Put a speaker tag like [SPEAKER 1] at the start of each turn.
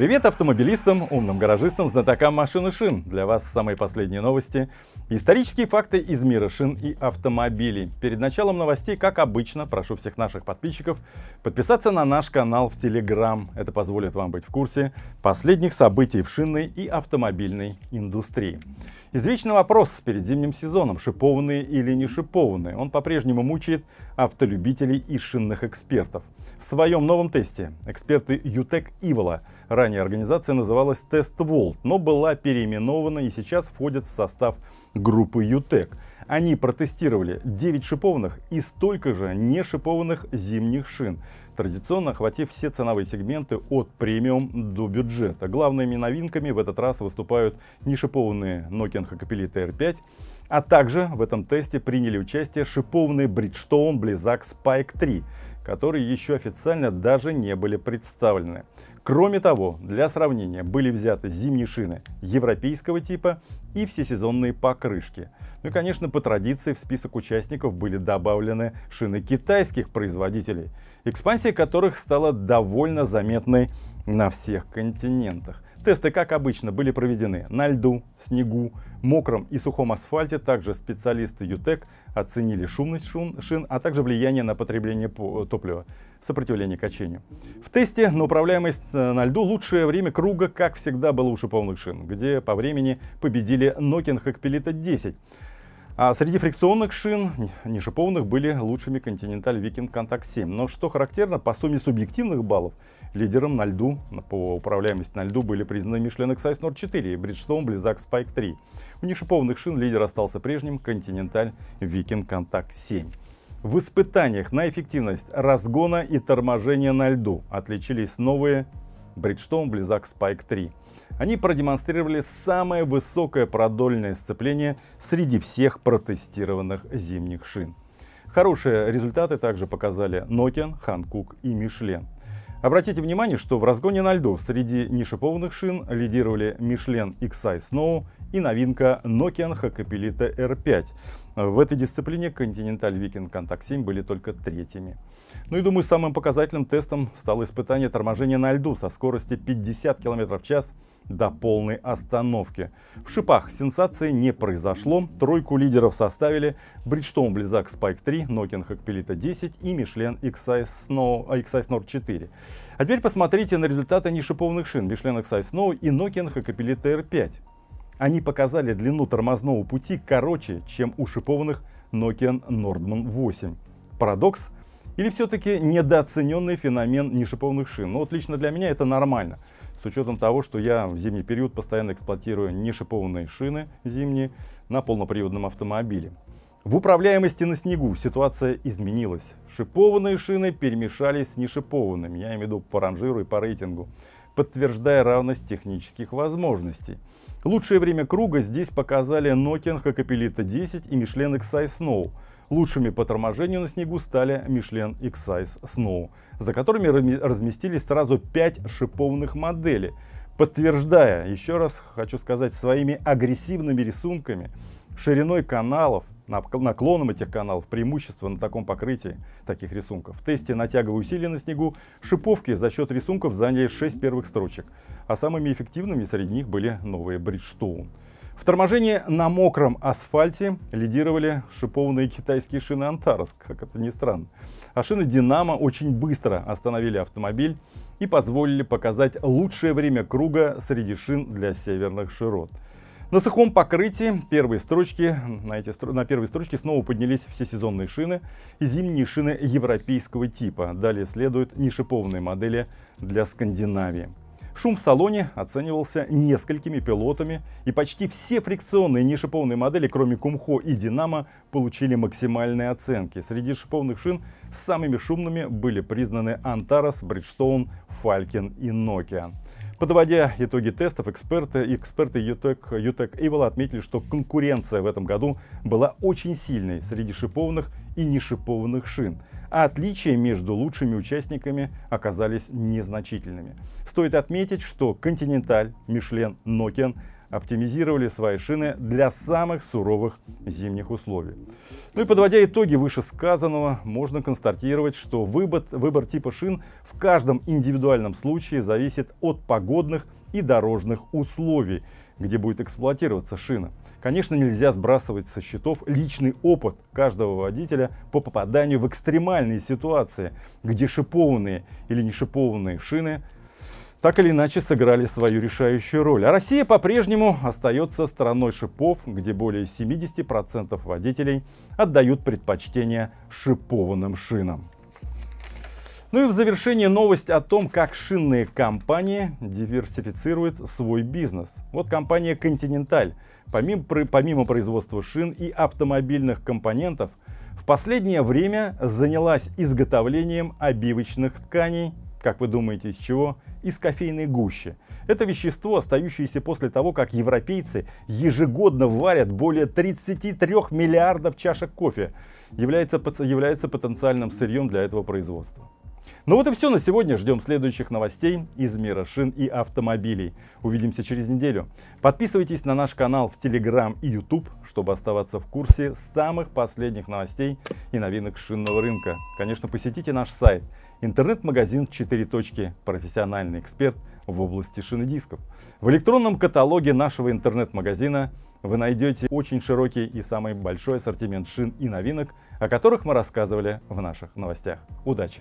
[SPEAKER 1] Привет автомобилистам, умным гаражистам, знатокам машин и шин. Для вас самые последние новости. Исторические факты из мира шин и автомобилей. Перед началом новостей, как обычно, прошу всех наших подписчиков подписаться на наш канал в Телеграм. Это позволит вам быть в курсе последних событий в шинной и автомобильной индустрии. Извечный вопрос перед зимним сезоном, шипованные или не шипованные. Он по-прежнему мучает автолюбителей и шинных экспертов. В своем новом тесте эксперты Ютек Ивола ранее Ранее организация называлась Test Vault, но была переименована и сейчас входит в состав группы UTEC. Они протестировали 9 шипованных и столько же не шипованных зимних шин, традиционно охватив все ценовые сегменты от премиум до бюджета. Главными новинками в этот раз выступают не шипованные Nokia Hakapelli r 5 а также в этом тесте приняли участие шипованные Bridgestone Blizzak Spike 3, которые еще официально даже не были представлены. Кроме того, для сравнения были взяты зимние шины европейского типа и всесезонные покрышки. Ну и, конечно, по традиции в список участников были добавлены шины китайских производителей, экспансия которых стала довольно заметной на всех континентах. Тесты, как обычно, были проведены на льду, снегу, мокром и сухом асфальте. Также специалисты ЮТЕК оценили шумность шум, шин, а также влияние на потребление э, топлива, сопротивление качению. В тесте на управляемость э, на льду лучшее время круга, как всегда, было у шиповных шин, где по времени победили Nokian Hackpelita 10. А среди фрикционных шин, не были лучшими Continental Viking Contact 7. Но что характерно, по сумме субъективных баллов лидером на льду по управляемости на льду были признаны Michelin Excise Nord 4 и Bridgestone Blizzak Spike 3. У нешипованных шин лидер остался прежним Continental Viking Contact 7. В испытаниях на эффективность разгона и торможения на льду отличились новые Bridgestone Blizzak Spike 3 они продемонстрировали самое высокое продольное сцепление среди всех протестированных зимних шин. Хорошие результаты также показали Nokian, Ханкук и Мишлен. Обратите внимание, что в разгоне на льду среди нешипованных шин лидировали Michelin Xi Snow и новинка Nokia Hakapelita R5. В этой дисциплине Continental Viking Contact 7 были только третьими. Ну и думаю, самым показательным тестом стало испытание торможения на льду со скорости 50 км в час до полной остановки. В шипах сенсации не произошло. Тройку лидеров составили Bridgestone Blizzak Spike 3, Nokia Hakpelita 10 и Michelin XI Snow, XI Snor 4. А теперь посмотрите на результаты нешипованных шин Michelin XI Snow и Nokia Hakapelita R5. Они показали длину тормозного пути короче, чем у шипованных Nokia Nordman 8. Парадокс? Или все-таки недооцененный феномен нешипованных шин? Ну вот лично для меня это нормально. С учетом того, что я в зимний период постоянно эксплуатирую нешипованные шины зимние на полноприводном автомобиле. В управляемости на снегу ситуация изменилась. Шипованные шины перемешались с нешипованными, я имею в виду по ранжиру и по рейтингу, подтверждая равность технических возможностей. Лучшее время круга здесь показали Nokia Hakkapelita 10 и Michelin X-Size Snow. Лучшими по торможению на снегу стали Michelin X-Size Snow, за которыми разместились сразу 5 шиповных моделей, подтверждая, еще раз хочу сказать, своими агрессивными рисунками, шириной каналов, наклоном этих каналов преимущество на таком покрытии таких рисунков. В тесте натяговые усилия на снегу шиповки за счет рисунков заняли 6 первых строчек, а самыми эффективными среди них были новые Bridgestone. В торможении на мокром асфальте лидировали шипованные китайские шины Антарас, как это ни странно. А шины Динамо очень быстро остановили автомобиль и позволили показать лучшее время круга среди шин для северных широт. На сухом покрытии первые строчки, на, эти, на первые строчки снова поднялись все сезонные шины и зимние шины европейского типа. Далее следуют нешипованные модели для Скандинавии. Шум в салоне оценивался несколькими пилотами, и почти все фрикционные нешипованные модели, кроме Кумхо и Динамо, получили максимальные оценки. Среди шиповных шин самыми шумными были признаны Антарас, Бриджстоун, Фалькин и Nokia. Подводя итоги тестов, эксперты, и эксперты UTEC, UTEC Evil отметили, что конкуренция в этом году была очень сильной среди шипованных и нешипованных шин, а отличия между лучшими участниками оказались незначительными. Стоит отметить, что Continental, Michelin, Nokian – оптимизировали свои шины для самых суровых зимних условий. Ну и подводя итоги вышесказанного, можно констатировать, что выбор, выбор типа шин в каждом индивидуальном случае зависит от погодных и дорожных условий, где будет эксплуатироваться шина. Конечно, нельзя сбрасывать со счетов личный опыт каждого водителя по попаданию в экстремальные ситуации, где шипованные или не шипованные шины – так или иначе сыграли свою решающую роль. А Россия по-прежнему остается страной шипов, где более 70% водителей отдают предпочтение шипованным шинам. Ну и в завершение новость о том, как шинные компании диверсифицируют свой бизнес. Вот компания Continental, помимо, помимо производства шин и автомобильных компонентов, в последнее время занялась изготовлением обивочных тканей – как вы думаете, из чего? Из кофейной гущи. Это вещество, остающееся после того, как европейцы ежегодно варят более 33 миллиардов чашек кофе, является, является потенциальным сырьем для этого производства. Ну вот и все на сегодня. Ждем следующих новостей из мира шин и автомобилей. Увидимся через неделю. Подписывайтесь на наш канал в Telegram и YouTube, чтобы оставаться в курсе самых последних новостей и новинок шинного рынка. Конечно, посетите наш сайт. Интернет-магазин «Четыре точки. Профессиональный эксперт в области шин и дисков». В электронном каталоге нашего интернет-магазина вы найдете очень широкий и самый большой ассортимент шин и новинок, о которых мы рассказывали в наших новостях. Удачи!